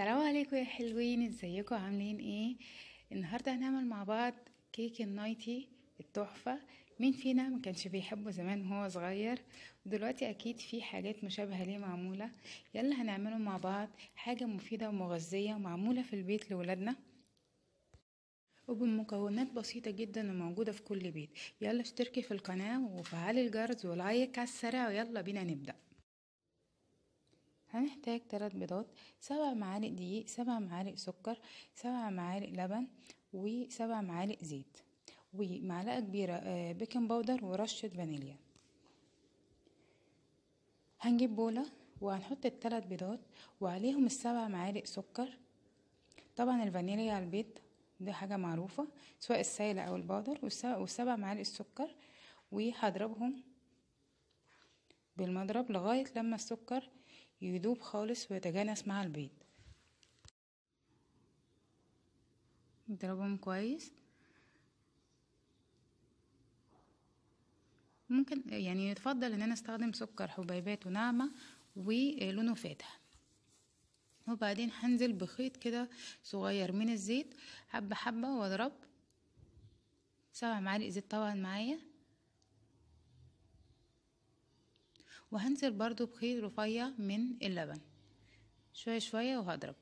السلام عليكم يا حلوين ازيكم عاملين ايه النهارده هنعمل مع بعض كيك النايتي التحفه مين فينا ما كانش بيحبه زمان وهو صغير ودلوقتي اكيد في حاجات مشابهه ليه معموله يلا هنعمله مع بعض حاجه مفيده ومغذيه معموله في البيت لولادنا وبمكونات بسيطة جدا وموجودة في كل بيت يلا اشتركي في القناة وفعلي الجرس ولايك على السريع ويلا بينا نبدأ هنحتاج تلات بيضات سبع معالق دقيق سبع معالق سكر سبع معالق لبن وسبع معالق زيت ومعلقة كبيرة بيكنج آه، باودر ورشة فانيليا هنجيب بولة وهنحط التلات بيضات وعليهم السبع معالق سكر طبعا الفانيليا على البيض دي حاجة معروفة سواء السائلة أو البودر والسبع معالق السكر وهضربهم بالمضرب لغاية لما السكر يذوب خالص ويتجانس مع البيض نضربهم كويس ممكن يعني يتفضل ان انا استخدم سكر حبيباته ناعمه ولونه فاتح وبعدين هنزل بخيط كده صغير من الزيت حبه حبه واضرب سبع معالق زيت طبعا معايا وهنزل برضو بخيط رفيع من اللبن شوية شوية وهضرب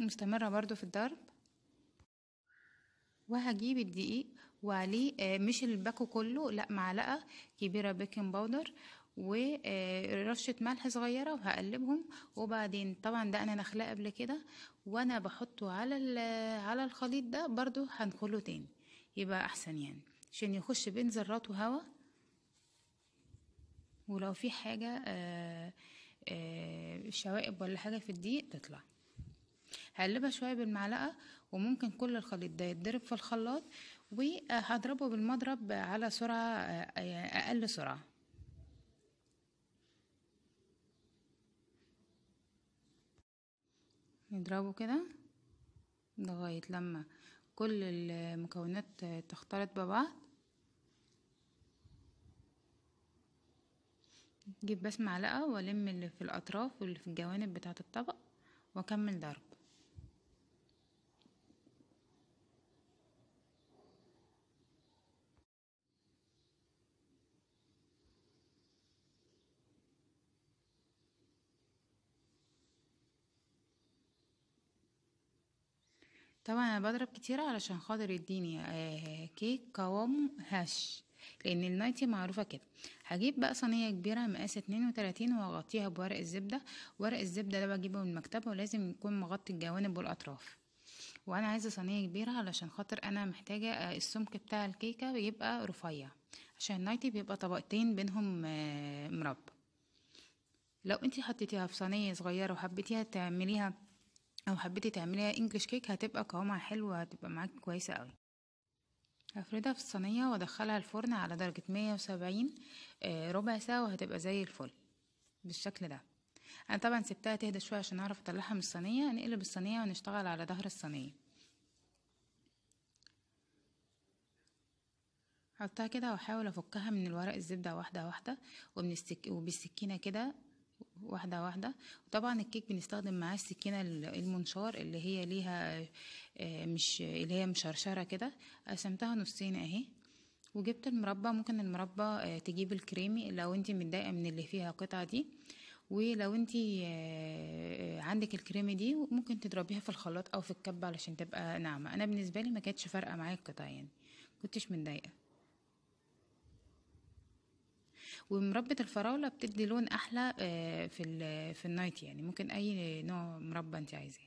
مستمرة برضو في الضرب وهجيب الدقيق وعليه آه، مش الباكو كله لا معلقة كبيرة بيكنج باودر ورشة ملح صغيرة وهقلبهم وبعدين طبعا ده انا نخلاه قبل كده وانا بحطه على على الخليط ده برضو هنخله تاني يبقى احسن يعني عشان يخش بين ذرات وهواء ولو في حاجة آه، آه، شوائب ولا حاجة في الضيق تطلع هقلبها شوية بالمعلقة وممكن كل الخليط ده يتضرب في الخلاط وهضربه بالمضرب على سرعة آه، أقل سرعة نضربه كده لغاية لما كل المكونات تختلط ببعض جيب بس معلقة والم اللي في الأطراف واللي في الجوانب بتاعة الطبق وأكمل ضرب طبعا انا بضرب كتير علشان خاطر يديني آه، كيك قوامه هش لان النايتي معروفه كده هجيب بقى صينيه كبيره مقاس اتنين وتلاتين وهغطيها بورق الزبده ورق الزبده ده بجيبه من المكتبه ولازم يكون مغطي الجوانب والاطراف وانا عايزه صينيه كبيره علشان خاطر انا محتاجه آه، السمك بتاع الكيكه يبقى رفيع عشان النايتي بيبقى طبقتين بينهم آه، مربى لو انتي حطيتيها في صينيه صغيره وحبيتيها تعمليها لو حبيتي تعمليها انجلش كيك هتبقى قوامها حلو وهتبقى معاكي كويسة قوي هفردها في الصينية وادخلها الفرن على درجة مية وسبعين آه، ربع ساعة وهتبقى زي الفل بالشكل ده انا طبعا سبتها تهدى شوية عشان اعرف اطلعها من الصينية هنقلب الصينية ونشتغل على ظهر الصينية حطها كده واحاول افكها من الورق الزبدة واحدة واحدة وبالسكينة كده واحدة واحدة وطبعا الكيك بنستخدم معاه السكينة المنشار اللي هي ليها آه، مش اللي هي مشرشرة كده قسمتها آه، نصين اهي وجبت المربى ممكن المربى آه، تجيب الكريمي لو انتي متضايقة من اللي فيها قطعة دي ولو انتي عندك الكريمي دي ممكن تضربيها في الخلاط او في الكبة علشان تبقى ناعمة انا بالنسبة لي ما كانتش فارقة معايا القطعة يعني كنتش متضايقة ومربة الفراولة بتدي لون أحلى آه، في في النايت يعني ممكن أي نوع مربى أنت عايزاه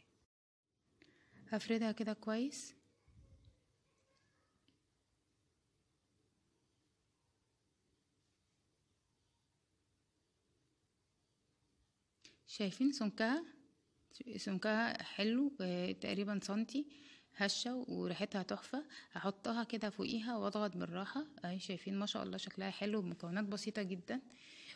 هفردها كده كويس شايفين سمكها سمكها حلو آه، تقريبا سنتي هشة وريحتها تحفة هحطها كده فوقيها واضغط بالراحة اهي شايفين ما شاء الله شكلها حلو بمكونات بسيطة جدا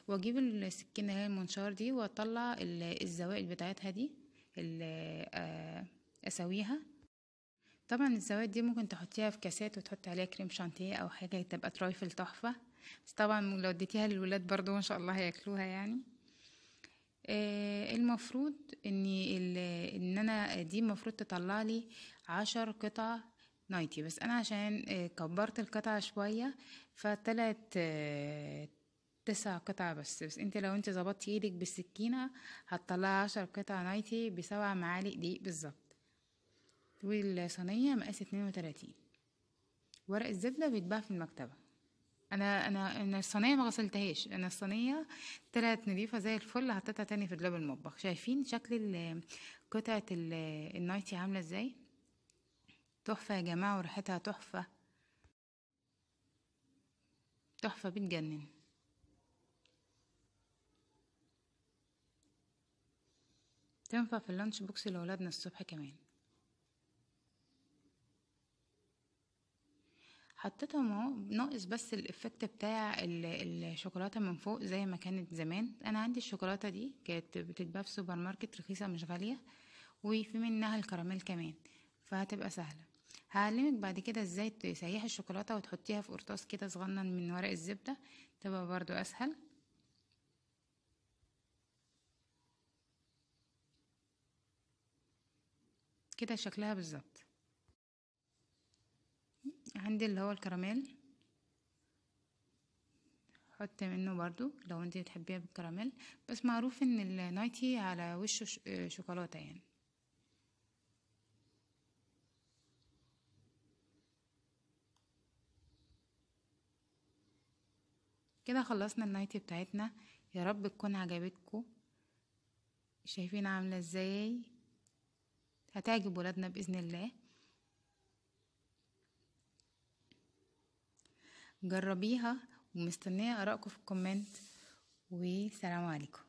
واجيب السكينة هي المنشار دي واطلع الزوائد بتاعتها دي آه، اسويها طبعا الزوائد دي ممكن تحطيها في كاسات وتحط عليها كريم شانتيه او حاجة تبقى ترايفل تحفة بس طبعا لو اديتيها للولاد برضو ان شاء الله هياكلوها يعني آه، المفروض ان ان انا دي المفروض تطلع لي عشر قطع نايتي بس انا عشان آه، كبرت القطع شوية فطلعت آه، تسع قطع بس بس انت لو انت ظبطتي ايدك بالسكينة هتطلع عشر قطع نايتي بسبع معالق دقيق بالظبط والصينية مقاس اتنين وتلاتين ورق الزبدة بيتباع في المكتبة انا انا انا الصينيه ما غسلتهاش انا الصينيه طلعت نظيفه زي الفل حطيتها تاني في دولاب المطبخ شايفين شكل قطعه النايتي عامله ازاي تحفه يا جماعه وريحتها تحفه تحفه بتجنن تنفع في اللانش بوكس لولادنا الصبح كمان حطيتها اهو ناقص بس الافكت بتاع الشوكولاته من فوق زي ما كانت زمان انا عندي الشوكولاته دي كانت بتتباع في سوبر ماركت رخيصه مش غاليه وفي منها الكراميل كمان فهتبقى سهله هعلمك بعد كده ازاي تسيحي الشوكولاته وتحطيها في قرطاس كده صغنن من ورق الزبده تبقى برضو اسهل كده شكلها بالظبط عندي اللي هو الكراميل حط منه برضو لو انت بتحبيها بالكراميل بس معروف ان النايتي على وشه آه، شوكولاته يعني كده خلصنا النايتي بتاعتنا يا رب تكون عجبتكم شايفين عامله ازاي هتعجب ولادنا باذن الله جربيها ومستنية آرائكم في الكومنت والسلام عليكم